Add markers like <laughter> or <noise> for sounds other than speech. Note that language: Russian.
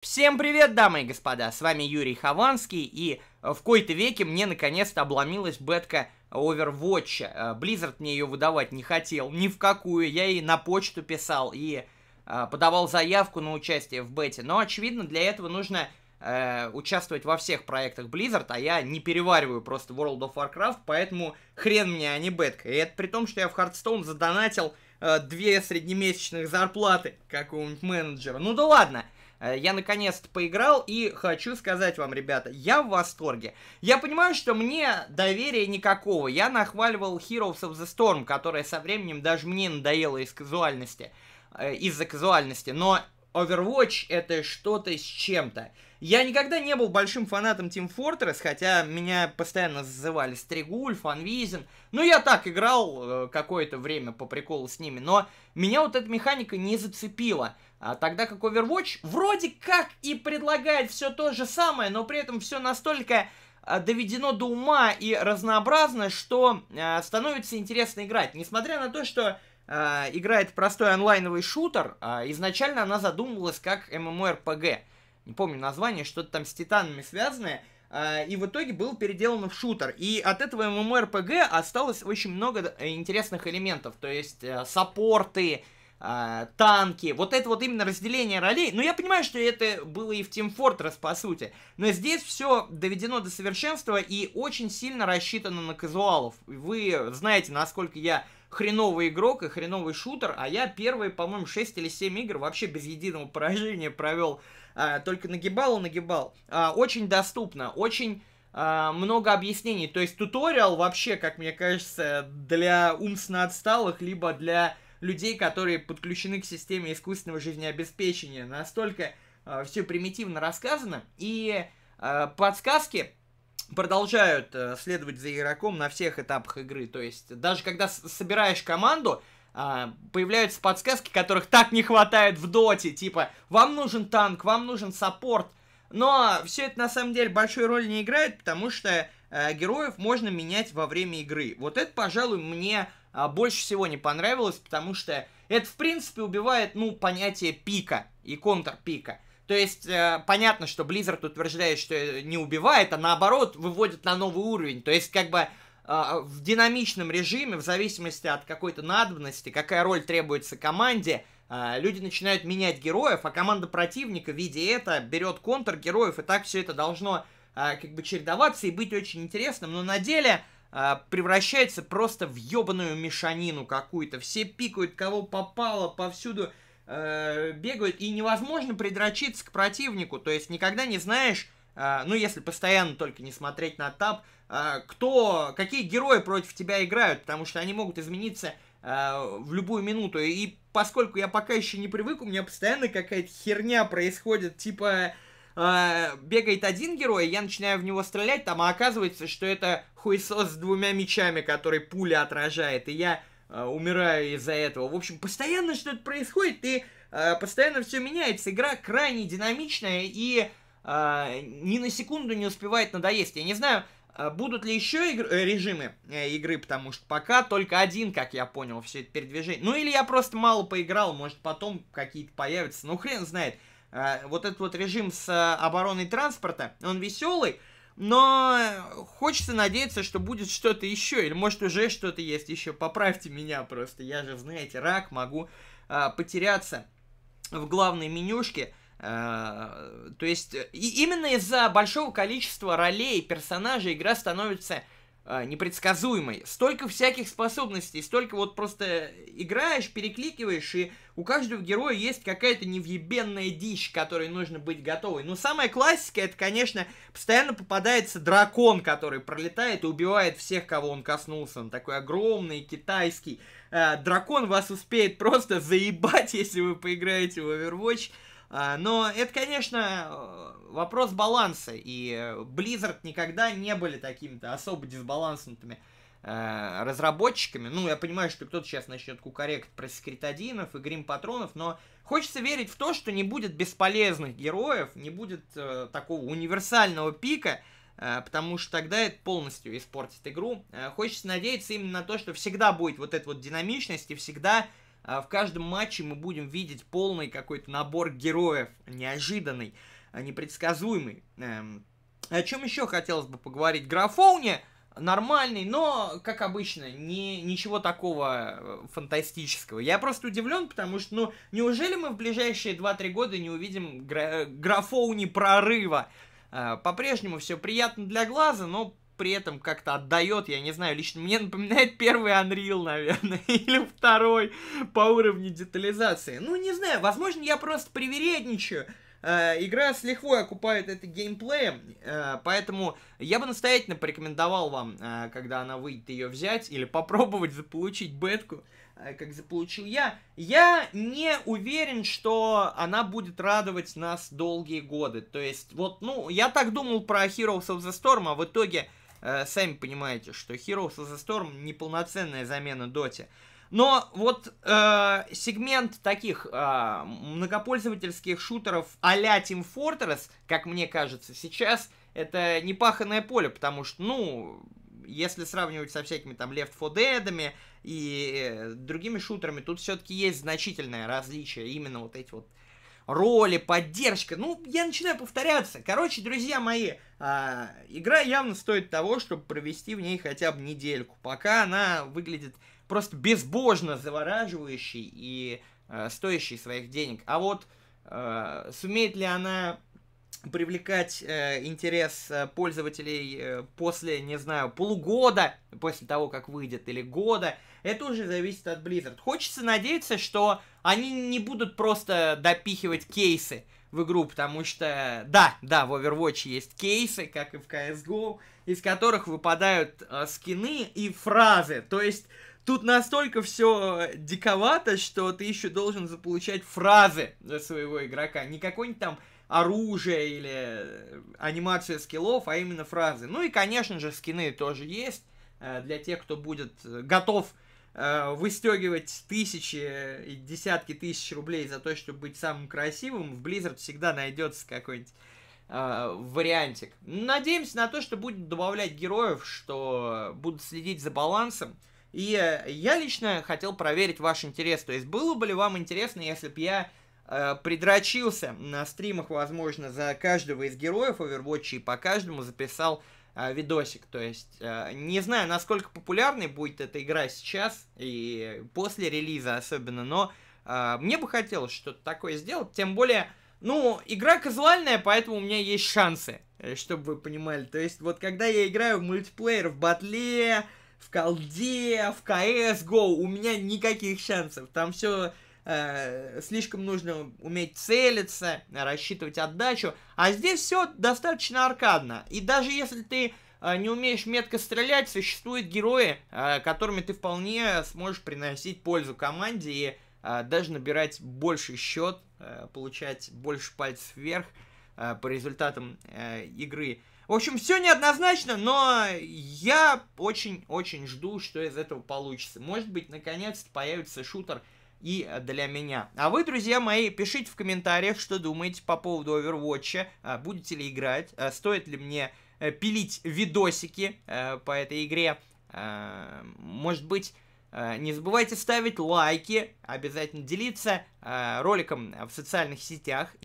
Всем привет, дамы и господа, с вами Юрий Хованский, и в кои-то веке мне наконец-то обломилась бетка Overwatch. Э, Blizzard мне ее выдавать не хотел, ни в какую, я ей на почту писал и э, подавал заявку на участие в бете, но, очевидно, для этого нужно э, участвовать во всех проектах Blizzard, а я не перевариваю просто World of Warcraft, поэтому хрен мне, а не бетка. И это при том, что я в Hearthstone задонатил э, две среднемесячных зарплаты какого-нибудь менеджера. Ну да ладно, э, Э, я наконец-то поиграл и хочу сказать вам, ребята, я в восторге. Я понимаю, что мне доверия никакого. Я нахваливал Heroes of the Storm, которая со временем даже мне надоела из казуальности. Э, из-за казуальности. Но Overwatch это что-то с чем-то. Я никогда не был большим фанатом Team Fortress, хотя меня постоянно зазывали Стригуль, Фанвизин. Ну, я так играл э, какое-то время по приколу с ними, но меня вот эта механика не зацепила. А тогда как Overwatch вроде как и предлагает все то же самое, но при этом все настолько а, доведено до ума и разнообразно, что э, становится интересно играть. Несмотря на то, что э, играет простой онлайновый шутер, э, изначально она задумывалась как MMORPG. Не помню название, что-то там с титанами связанное. Э, и в итоге был переделан в шутер. И от этого MMORPG осталось очень много э, интересных элементов. То есть э, саппорты, э, а, танки. Вот это вот именно разделение ролей. Ну, я понимаю, что это было и в Team Fortress, по сути. Но здесь все доведено до совершенства и очень сильно рассчитано на казуалов. Вы знаете, насколько я хреновый игрок и хреновый шутер, а я первые, по-моему, 6 или 7 игр вообще без единого поражения провел. А, только нагибал и нагибал. А, очень доступно, очень а, много объяснений. То есть туториал вообще, как мне кажется, для умственно отсталых, либо для людей, которые подключены к системе искусственного жизнеобеспечения. Настолько э, все примитивно рассказано. И э, подсказки продолжают э, следовать за игроком на всех этапах игры. То есть даже когда собираешь команду, а, появляются подсказки, которых так не хватает в доте, типа «Вам нужен танк, вам нужен саппорт», но все это на самом деле большой роли не играет, потому что Э, героев можно менять во время игры. Вот это, пожалуй, мне а, больше всего не понравилось, потому что это, в принципе, убивает, ну, понятие пика и контрпика. То есть, э, понятно, что Blizzard утверждает, что э, не убивает, а наоборот выводит на новый уровень. То есть, как бы э, в динамичном режиме, в зависимости от какой-то надобности, какая роль требуется команде, а, люди начинают менять героев, а команда противника, видя это, берет контр героев, и так все это должно а, как бы чередоваться и быть очень интересным, но на деле а, превращается просто в ебаную мешанину какую-то. Все пикают, кого попало, повсюду э, бегают, и невозможно придрочиться к противнику, то есть никогда не знаешь, э, ну если постоянно только не смотреть на тап, э, кто, какие герои против тебя играют, потому что они могут измениться в любую минуту. И поскольку я пока еще не привык, у меня постоянно какая-то херня происходит, типа Э, бегает один герой, я начинаю в него стрелять, там, а оказывается, что это хуесос с двумя мечами, который пуля отражает, и я э, умираю из-за этого. В общем, постоянно что-то происходит, и э, постоянно все меняется. Игра крайне динамичная и э, ни на секунду не успевает надоесть. Я не знаю, э, Будут ли еще игр... Э, режимы игры, потому что пока только один, как я понял, все это передвижение. Ну или я просто мало поиграл, может потом какие-то появятся, ну хрен знает. Э, вот этот вот режим с э, обороной транспорта, он веселый, но хочется надеяться, что будет что-то еще, или может уже что-то есть еще. Поправьте меня просто, я же, знаете, рак, могу э, потеряться в главной менюшке. Э, то есть и именно из-за большого количества ролей персонажей игра становится э, непредсказуемой. Столько всяких способностей, столько вот просто играешь, перекликиваешь, и у каждого героя есть какая-то невъебенная дичь, которой нужно быть готовой. Но самая классика, это, конечно, постоянно попадается дракон, который пролетает и убивает всех, кого он коснулся. Он такой огромный, китайский. Э, дракон вас успеет просто заебать, <laughs> если вы поиграете в Overwatch. А, но это, конечно, э, вопрос баланса, и э, Blizzard никогда не были такими-то особо дисбаланснутыми э, разработчиками. Ну, я понимаю, что кто-то сейчас начнет кукарекать про секретодинов и грим-патронов, но хочется верить в то, что не будет бесполезных героев, не будет э, такого универсального пика, э, потому что тогда это полностью испортит игру. Э, хочется надеяться именно на то, что всегда будет вот эта вот динамичность и всегда э, а в каждом матче мы будем видеть полный какой-то набор героев, неожиданный, а, непредсказуемый. Эм, о чем еще хотелось бы поговорить? Графоуне нормальный, но, как обычно, не, ничего такого э, фантастического. Я просто удивлен, потому что, ну, неужели мы в ближайшие 2-3 года не увидим гра графоуни прорыва? Э, по-прежнему все приятно для глаза, но при этом как-то отдает, я не знаю, лично мне напоминает первый Unreal, наверное, <laughs> или второй по уровню детализации. Ну, не знаю, возможно, я просто привередничаю. Э, игра с лихвой окупает это геймплеем, э, поэтому я бы настоятельно порекомендовал вам, э, когда она выйдет, ее взять или попробовать заполучить бетку, э, как заполучил я. Я не уверен, что она будет радовать нас долгие годы. То есть, вот, ну, я так думал про Heroes of the Storm, а в итоге Э, сами понимаете, что Heroes of the Storm неполноценная замена Доте. Но вот э, сегмент таких э, многопользовательских шутеров а-ля Team Fortress, как мне кажется, сейчас это непаханное поле, потому что, ну, если сравнивать со всякими там Left 4 Dead и э, другими шутерами, тут все-таки есть значительное различие, именно вот эти вот роли, поддержка. Ну, я начинаю повторяться. Короче, друзья мои, э, игра явно стоит того, чтобы провести в ней хотя бы недельку. Пока она выглядит просто безбожно завораживающей и э, стоящей своих денег. А вот э, сумеет ли она привлекать э, интерес э, пользователей э, после, не знаю, полугода, после того, как выйдет, или года, это уже зависит от Blizzard. Хочется надеяться, что они не будут просто допихивать кейсы в игру, потому что, да, да, в Overwatch есть кейсы, как и в CSGO, из которых выпадают э, скины и фразы, то есть... Тут настолько все диковато, что ты еще должен заполучать фразы для э, своего игрока. Не какой-нибудь там оружие или э, анимация скиллов, а именно фразы. Ну и, конечно же, скины тоже есть э, для тех, кто будет э, готов выстегивать тысячи и десятки тысяч рублей за то, чтобы быть самым красивым, в Blizzard всегда найдется какой-нибудь э, вариантик. Надеемся на то, что будет добавлять героев, что будут следить за балансом. И я лично хотел проверить ваш интерес. То есть, было бы ли вам интересно, если бы я э, придрочился на стримах, возможно, за каждого из героев Overwatch и по каждому записал э, видосик. То есть, э, не знаю, насколько популярной будет эта игра сейчас и после релиза особенно, но э, мне бы хотелось что-то такое сделать, тем более... Ну, игра казуальная, поэтому у меня есть шансы, чтобы вы понимали. То есть, вот когда я играю в мультиплеер, в батле, в колде, в CSGO, у меня никаких шансов. Там все Э, слишком нужно уметь целиться, рассчитывать отдачу. А здесь все достаточно аркадно. И даже если ты э, не умеешь метко стрелять, существуют герои, э, которыми ты вполне сможешь приносить пользу команде и даже набирать больше счет, получать больше пальцев вверх по результатам игры. В общем, все неоднозначно, но я очень-очень жду, что из этого получится. Может быть, наконец-то появится шутер и для меня. А вы, друзья мои, пишите в комментариях, что думаете по поводу Overwatch, а, будете ли играть, а, стоит ли мне э, пилить видосики э, по этой игре. А, может быть, э, не забывайте ставить лайки, обязательно делиться роликом в социальных сетях.